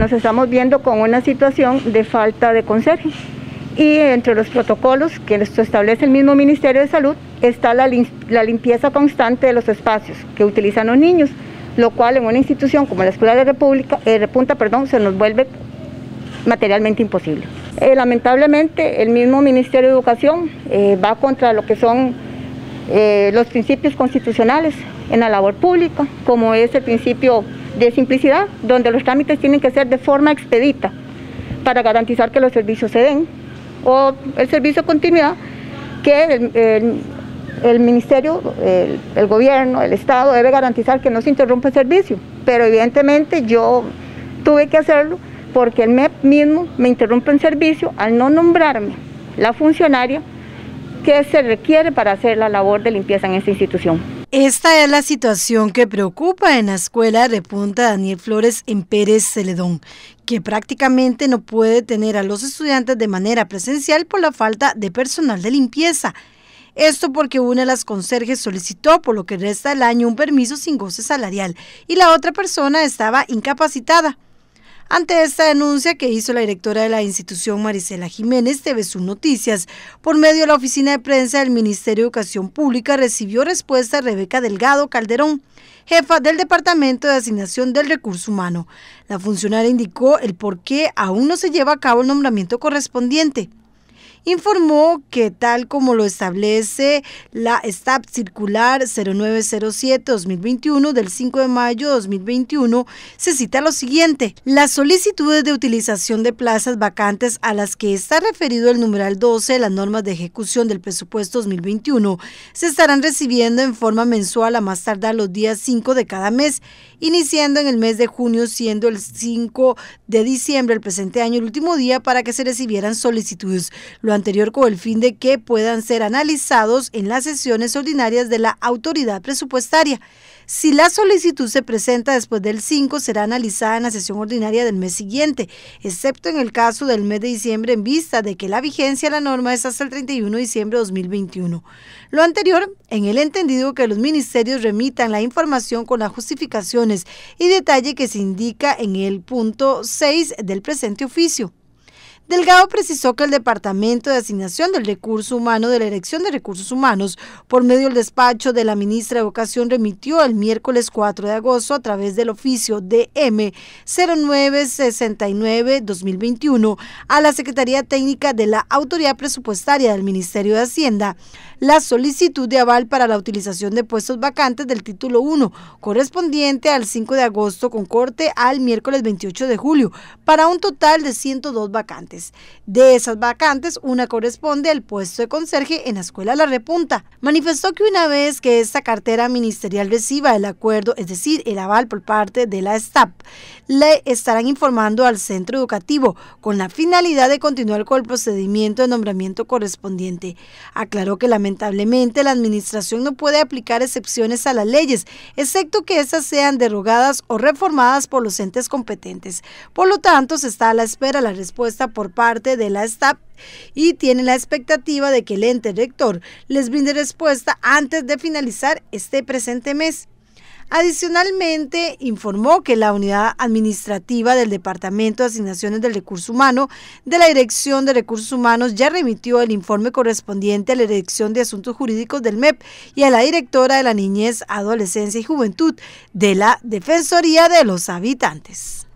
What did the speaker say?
nos estamos viendo con una situación de falta de conserje. Y entre los protocolos que establece el mismo Ministerio de Salud está la, limpieza constante de los espacios que utilizan los niños, lo cual en una institución como la Escuela de República, eh, Repunta perdón, se nos vuelve materialmente imposible. Eh, lamentablemente el mismo Ministerio de Educación eh, va contra lo que son los principios constitucionales en la labor pública, como es el principio de simplicidad, donde los trámites tienen que ser de forma expedita para garantizar que los servicios se den, o el servicio de continuidad que el, ministerio, el, gobierno, el Estado debe garantizar que no se interrumpa el servicio. Pero evidentemente yo tuve que hacerlo porque el MEP mismo me interrumpe el servicio al no nombrarme la funcionaria que se requiere para hacer la labor de limpieza en esta institución. Esta es la situación que preocupa en la escuela de Punta Daniel Flores en Pérez Celedón, que prácticamente no puede tener a los estudiantes de manera presencial por la falta de personal de limpieza. Esto porque una de las conserjes solicitó por lo que resta del año un permiso sin goce salarial y la otra persona estaba incapacitada. Ante esta denuncia que hizo la directora de la institución Marisela Jiménez TV e sus Noticias, por medio de la oficina de prensa del Ministerio de Educación Pública recibió respuesta Rebeca Delgado Calderón, jefa del Departamento de Asignación del Recurso Humano. La funcionaria indicó el por qué aún no se lleva a cabo el nombramiento correspondiente informó que tal como lo establece la STAP Circular 0907-2021 del 5 de mayo de 2021, se cita lo siguiente. Las solicitudes de utilización de plazas vacantes a las que está referido el numeral 12 de las normas de ejecución del presupuesto 2021 se estarán recibiendo en forma mensual a más tardar los días 5 de cada mes, iniciando en el mes de junio siendo el 5 de diciembre el presente año el último día para que se recibieran solicitudes anterior con el fin de que puedan ser analizados en las sesiones ordinarias de la autoridad presupuestaria. Si la solicitud se presenta después del 5, será analizada en la sesión ordinaria del mes siguiente, excepto en el caso del mes de diciembre en vista de que la vigencia de la norma es hasta el 31 de diciembre de 2021. Lo anterior, en el entendido que los ministerios remitan la información con las justificaciones y detalle que se indica en el punto 6 del presente oficio. Delgado precisó que el Departamento de Asignación del Recurso Humano de la Dirección de Recursos Humanos, por medio del despacho de la ministra de Educación, remitió el miércoles 4 de agosto a través del oficio DM 0969-2021 a la Secretaría Técnica de la Autoridad Presupuestaria del Ministerio de Hacienda la solicitud de aval para la utilización de puestos vacantes del título 1, correspondiente al 5 de agosto con corte al miércoles 28 de julio, para un total de 102 vacantes. De esas vacantes, una corresponde al puesto de conserje en la Escuela La Repunta. Manifestó que una vez que esta cartera ministerial reciba el acuerdo, es decir, el aval por parte de la STAP, le estarán informando al centro educativo con la finalidad de continuar con el procedimiento de nombramiento correspondiente. Aclaró que lamentablemente la administración no puede aplicar excepciones a las leyes, excepto que éstas sean derogadas o reformadas por los entes competentes. Por lo tanto, se está a la espera la respuesta por por parte de la STAP y tienen la expectativa de que el ente rector les brinde respuesta antes de finalizar este presente mes. Adicionalmente, informó que la unidad administrativa del Departamento de Asignaciones del Recurso Humano de la Dirección de Recursos Humanos ya remitió el informe correspondiente a la Dirección de Asuntos Jurídicos del MEP y a la Directora de la Niñez, Adolescencia y Juventud de la Defensoría de los Habitantes.